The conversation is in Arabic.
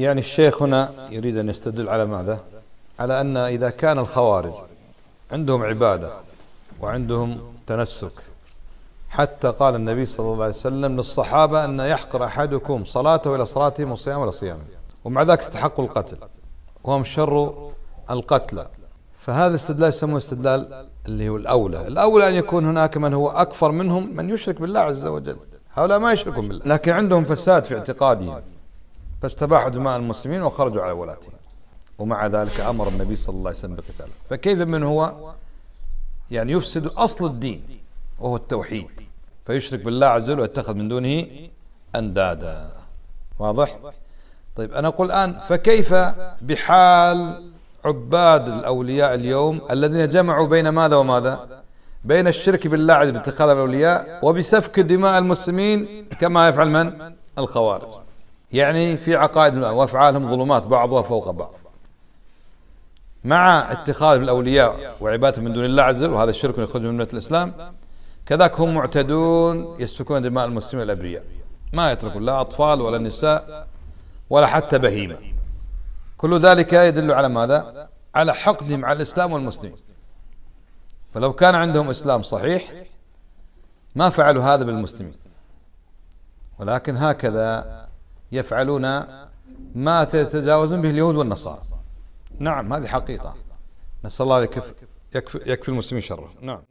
يعني الشيخ هنا يريد أن يستدل على ماذا على أن إذا كان الخوارج عندهم عبادة وعندهم تنسك حتى قال النبي صلى الله عليه وسلم للصحابة أن يحقر أحدكم صلاته إلى صلاتهم وصيامه إلى صيامه ومع ذلك استحقوا القتل وهم شر القتلى فهذا استدلال يسمونه استدلال اللي هو الأولى الأولى أن يكون هناك من هو أكفر منهم من يشرك بالله عز وجل هؤلاء ما يشركون بالله لكن عندهم فساد في اعتقادهم فاستباحوا دماء المسلمين وخرجوا على ولاتهم ومع ذلك امر النبي صلى الله عليه وسلم بقتاله فكيف من هو يعني يفسد اصل الدين وهو التوحيد فيشرك بالله عز وجل ويتخذ من دونه اندادا واضح طيب انا اقول الان فكيف بحال عباد الاولياء اليوم الذين جمعوا بين ماذا وماذا بين الشرك بالله عز وجل باتخاذ الاولياء وبسفك دماء المسلمين كما يفعل من الخوارج يعني في عقائد وافعالهم ظلمات بعضها فوق بعض مع اتخاذ الاولياء وعبادتهم من دون الله عز وجل وهذا الشرك يخرج من مله الاسلام كذاك هم معتدون يسفكون دماء المسلمين الابرياء ما يتركون لا اطفال ولا نساء ولا حتى بهيمه كل ذلك يدل على ماذا؟ على حقدهم على الاسلام والمسلمين فلو كان عندهم اسلام صحيح ما فعلوا هذا بالمسلمين ولكن هكذا يفعلون ما تتجاوزون به اليهود والنصارى نعم هذه حقيقة نسأل الله يكفي يكف, يكف المسلمين شره نعم